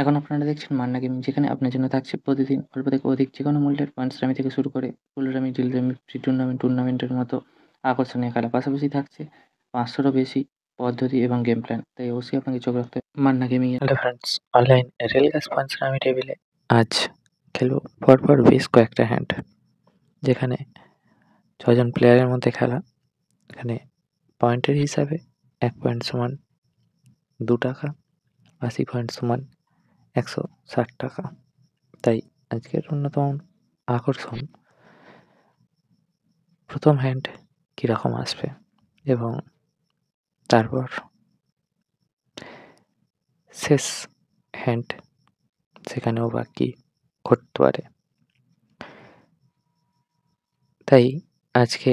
এখন আপনারা দেখছেন মান্না গেমিং যেখানে আপনার জন্য থাকছে প্রতিদিন অল্প থেকে অধিক যে কোনো মূল্যের রামি থেকে শুরু করে ফুলরামি রামি ফ্রি টুর্নামেন্ট টুর্নামেন্টের মতো আকর্ষণীয় খেলা পাশাপাশি থাকছে পাঁচশোরও বেশি পদ্ধতি এবং গেম প্ল্যান তাই অবশ্যই আপনাকে চোখ রাখতে হবে মান্না gaming online real cash points rummy টেবিলে আজ খেলব পরপর বেশ কয়েকটা হ্যান্ড যেখানে ছজন প্লেয়ারের মধ্যে খেলা এখানে পয়েন্টের হিসাবে এক পয়েন্ট সমান দু টাকা আশি পয়েন্ট সমান একশো ষাট টাকা তাই আজকের অন্যতম আকর্ষণ প্রথম হ্যান্ড কীরকম আসবে এবং তারপর শেষ হ্যান্ড সেখানেও বা কী ঘটতে পারে তাই আজকে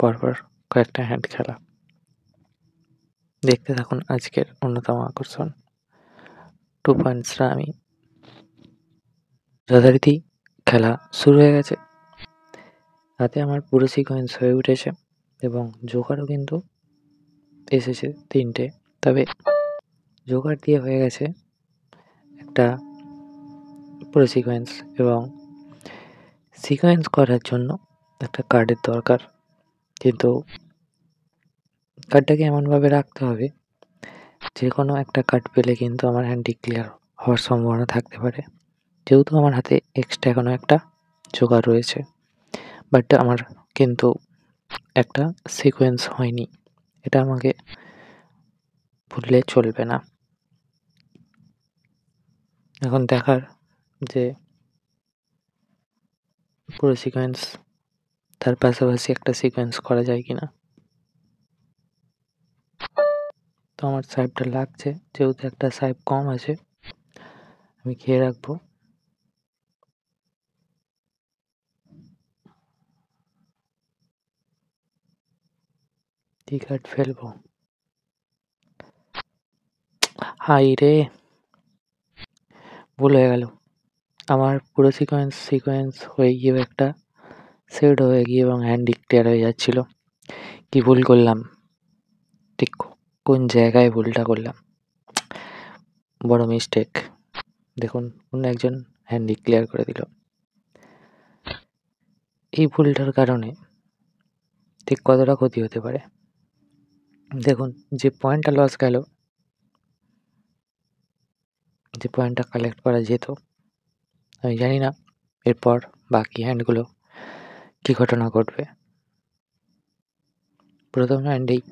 পরপর কয়েকটা হ্যান্ড খেলা দেখতে থাকুন আজকের অন্যতম আকর্ষণ টু পয়েন্টসরা আমি যথারীতি খেলা শুরু হয়ে গেছে তাতে আমার পুরো সিকোয়েন্স হয়ে উঠেছে এবং জোকারও কিন্তু এসেছে তিনটে তবে জোকার দিয়ে হয়ে গেছে একটা পুরো সিকোয়েন্স এবং সিকোয়েন্স করার জন্য একটা কার্ডের দরকার কিন্তু কার্ডটাকে এমনভাবে রাখতে হবে যে কোনো একটা কাট পেলে কিন্তু আমার হ্যান্ডটি ক্লিয়ার হওয়ার সম্ভাবনা থাকতে পারে যেহেতু আমার হাতে এক্সট্রা এখনও একটা জোগাড় রয়েছে বাট আমার কিন্তু একটা সিকোয়েন্স হয়নি এটা আমাকে ভুললে চলবে না এখন দেখার যে পুরো সিকোয়েন্স তার পাশাপাশি একটা সিকোয়েন্স করা যায় কি না তো আমার সাহেবটা লাগছে যেহেতু একটা সাহেব কম আছে আমি খেয়ে রাখবো টিকাট ফেলবো হাই রে ভুল হয়ে গেল আমার পুরো সিকোয়েন্স সিকোয়েন্স হয়ে গিয়েও একটা সেট হয়ে গিয়ে এবং হ্যান্ড ডিক্টেয়ার হয়ে যাচ্ছিলো কী ভুল করলাম ঠিক কোন জায়গায় ভুলটা করলাম বড় মিস্টেক দেখুন অন্য একজন হ্যান্ডি ক্লিয়ার করে দিল এই ভুলটার কারণে ঠিক কতটা ক্ষতি হতে পারে দেখুন যে পয়েন্টটা লস গেল যে পয়েন্টটা কালেক্ট করা যেত আমি জানি না এরপর বাকি হ্যান্ডগুলো কী ঘটনা ঘটবে প্রথম হ্যান্ডেই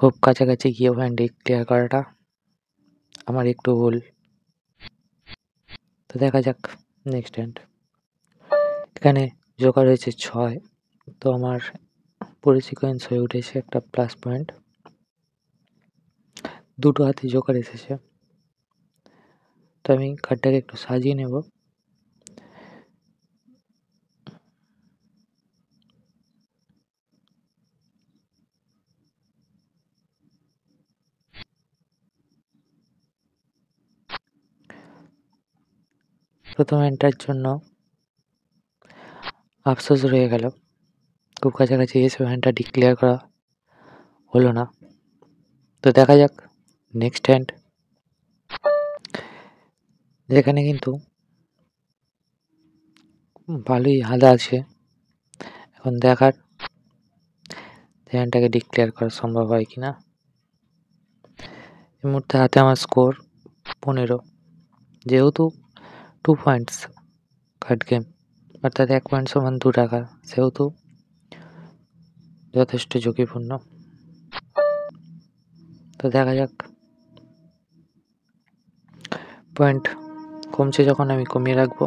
খুব কাছাকাছি গিয়ে ওখানটি ক্লিয়ার করাটা আমার একটু ভুল তো দেখা যাক নেক্সট ট্যান্ড এখানে জোকার হয়েছে ছয় তো আমার পুরো সিকোয়েন্স হয়ে উঠেছে একটা প্লাস পয়েন্ট দুটো হাতে জোকার এসেছে তো আমি কার্ডটাকে একটু সাজিয়ে নেব প্রথম এন্টার জন্য আফসোস রয়ে গেল খুব কাছাকাছি এসে হ্যান্ডটা ডিক্লেয়ার করা হলো না তো দেখা যাক নেক্সট হ্যান্ড যেখানে কিন্তু ভালোই হাদা আছে এখন দেখার হ্যান্ডটাকে ডিক্লেয়ার করা সম্ভব হয় কি না এই মুহূর্তে হাতে আমার স্কোর পনেরো যেহেতু টু পয়েন্টস কার্ড গেম অর্থাৎ এক পয়েন্ট সমান দু টাকা সেহেতু যথেষ্ট ঝুঁকিপূর্ণ তো দেখা যাক পয়েন্ট কমছে যখন আমি কমিয়ে রাখবো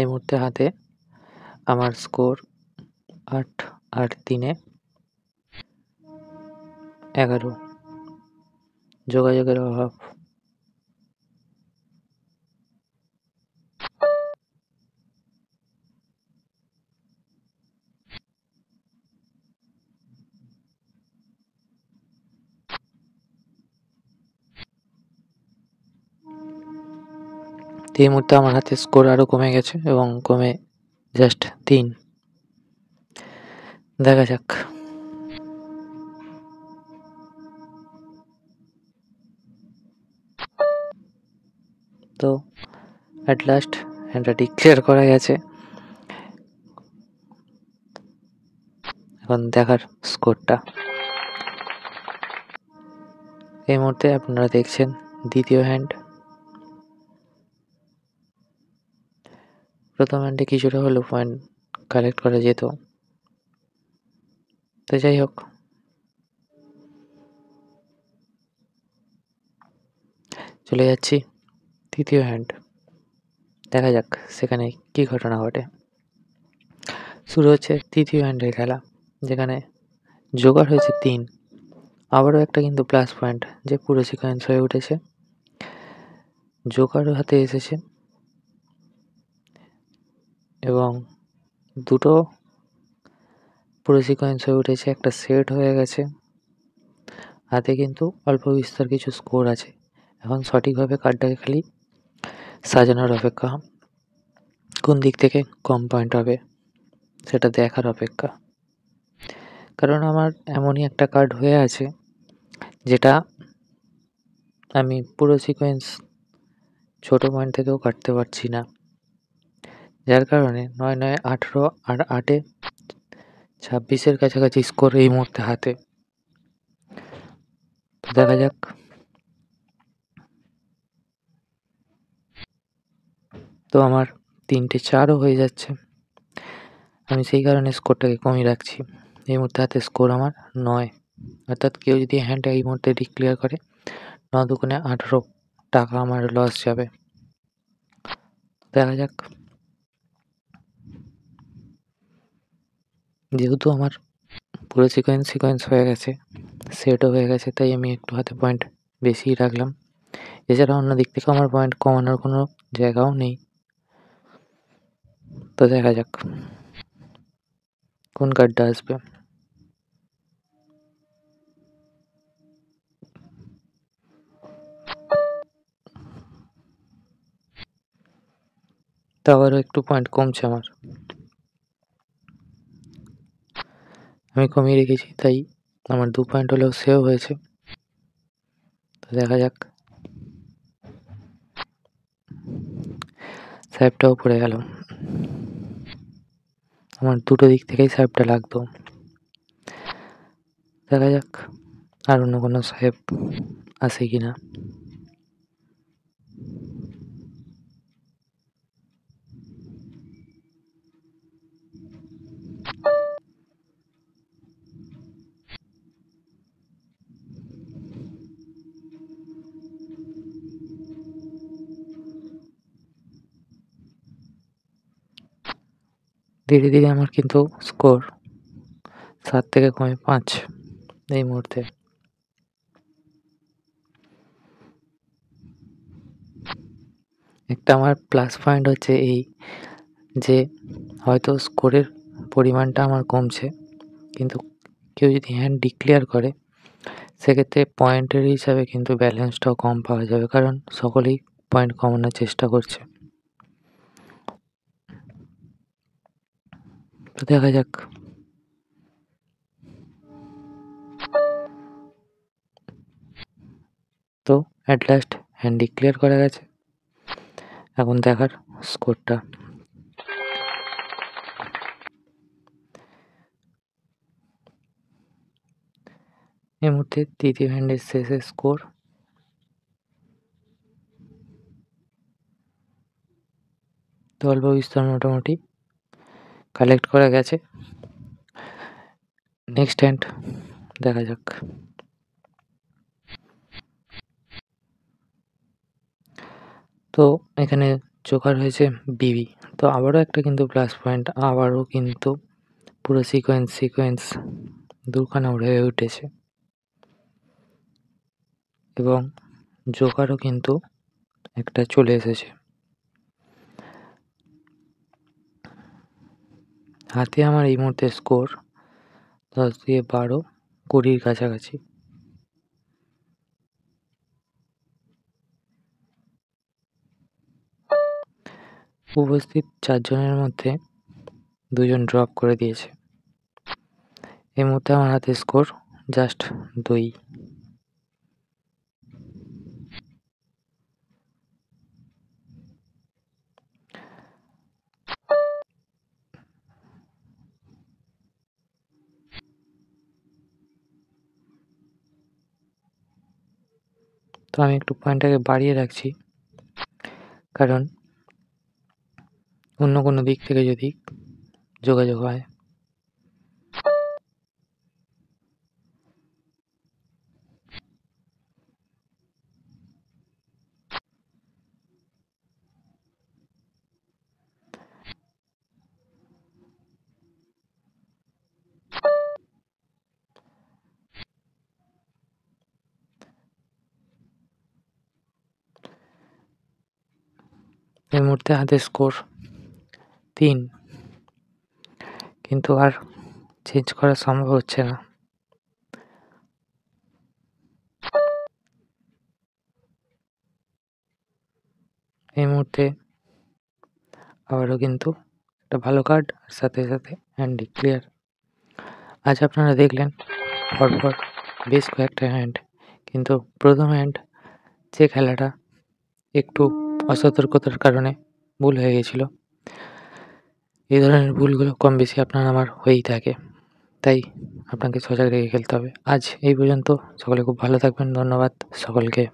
এই মুহূর্তে হাতে আমার স্কোর আট আট তিনে এগারো যোগাযোগের অভাব এই মুহূর্তে আমার হাতে স্কোর আরো কমে গেছে এবং কমে জাস্ট তিন দেখা যাক তো অ্যাট লাস্ট এটা ডিক্লেয়ার করা গেছে এখন দেখার স্কোরটা এই মুহূর্তে আপনারা দেখছেন দ্বিতীয় হ্যান্ড প্রথম হ্যান্ডে কিছুটা হলেও পয়েন্ট কালেক্ট করা যেত তো যাই হোক চলে যাচ্ছি তৃতীয় হ্যান্ড দেখা যাক সেখানে কি ঘটনা ঘটে শুরু হচ্ছে তৃতীয় হ্যান্ডের খেলা যেখানে জোগাড় হয়েছে তিন আবারও একটা কিন্তু প্লাস পয়েন্ট যে পুরো সিকোয়েন্স হয়ে উঠেছে জোগাড়ও হাতে এসেছে এবং দুটো পুরো সিকোয়েন্স হয়ে উঠেছে একটা সেট হয়ে গেছে হাতে কিন্তু অল্প বিস্তর কিছু স্কোর আছে এখন সঠিকভাবে কার্ডটাকে খালি সাজানোর অপেক্ষা কোন দিক থেকে কম পয়েন্ট হবে সেটা দেখার অপেক্ষা কারণ আমার এমনই একটা কার্ড হয়ে আছে যেটা আমি পুরো সিকোয়েন্স ছোট পয়েন্ট থেকেও কাটতে পারছি না যার কারণে নয় নয় আঠেরো আর আটে ছাব্বিশের কাছাকাছি স্কোর এই মুহূর্তে হাতে দেখা যাক তো আমার তিনটে চারও হয়ে যাচ্ছে আমি সেই কারণে স্কোরটাকে কমিয়ে রাখছি এই মুহূর্তে হাতে স্কোর আমার নয় অর্থাৎ কেউ যদি হ্যান্ড এই মুহূর্তে ডিক্লেয়ার করে ন দোকানে আঠেরো টাকা আমার লস যাবে দেখা যাক যেহেতু আমার পুরো সিকোয়েন্স সিকোয়েন্স হয়ে গেছে সেটও হয়ে গেছে তাই আমি একটু হাতে পয়েন্ট বেশিই রাখলাম এছাড়া অন্য দিক থেকে আমার পয়েন্ট কমানোর কোনো জায়গাও নেই তো দেখা যাক কোন কার্ডটা আসবে তো আবারও একটু পয়েন্ট কমছে আমার আমি কমিয়ে রেখেছি তাই আমার দু পয়েন্ট হলেও সেও হয়েছে তো দেখা যাক সাহেবটাও পড়ে গেল আমার দুটো দিক থেকেই সাহেবটা লাগতো দেখা যাক আর অন্য কোনো সাহেব আছে কি না ধীরে ধীরে আমার কিন্তু স্কোর সাত থেকে কমে পাঁচ এই মুহূর্তে একটা আমার প্লাস পয়েন্ট হচ্ছে এই যে হয়তো স্কোরের পরিমাণটা আমার কমছে কিন্তু কেউ যদি হ্যান্ড ডিক্লেয়ার করে সেক্ষেত্রে পয়েন্টের হিসাবে কিন্তু ব্যালেন্সটাও কম পাওয়া যাবে কারণ সকলেই পয়েন্ট কমানোর চেষ্টা করছে তো দেখা যাক তো অ্যাট লাস্ট হ্যান্ডি ক্লিয়ার করা গেছে এখন দেখার স্কোরটা এই মুহূর্তে তৃতীয় হ্যান্ডের শেষে স্কোর তো অল্প বিস্তর মোটামুটি কালেক্ট করা গেছে নেক্সট হ্যান্ড দেখা যাক তো এখানে জোকার হয়েছে বিবি তো আবারও একটা কিন্তু প্লাস পয়েন্ট আবারও কিন্তু পুরো সিকোয়েন্স সিকোয়েন্স দুখানা উড়ে উঠেছে এবং জোকারও কিন্তু একটা চলে এসেছে হাতে আমার এই মুহূর্তে স্কোর দশ দিয়ে বারো কুড়ির কাছাকাছি উপস্থিত চারজনের মধ্যে দুজন ড্রপ করে দিয়েছে এই মুহূর্তে আমার হাতে স্কোর জাস্ট দুই তো আমি একটু পয়েন্টটাকে বাড়িয়ে রাখছি কারণ অন্য কোনো দিক থেকে যদি যোগাযোগ হয় এই মুহূর্তে হাতে স্কোর তিন কিন্তু আর চেঞ্জ করা সম্ভব হচ্ছে না এই মুহূর্তে আবারও কিন্তু একটা ভালো কার্ড সাথে সাথে হ্যান্ড ক্লিয়ার আজ আপনারা দেখলেন পরপর বেশ কয়েকটা হ্যান্ড কিন্তু প্রথম হ্যান্ড যে খেলাটা একটু অসতর্কতার কারণে ভুল হয়ে গেছিল এই ধরনের ভুলগুলো কম বেশি আপনার আমার হয়েই থাকে তাই আপনাকে সজাগ রেখে খেলতে হবে আজ এই পর্যন্ত সকলে খুব ভালো থাকবেন ধন্যবাদ সকলকে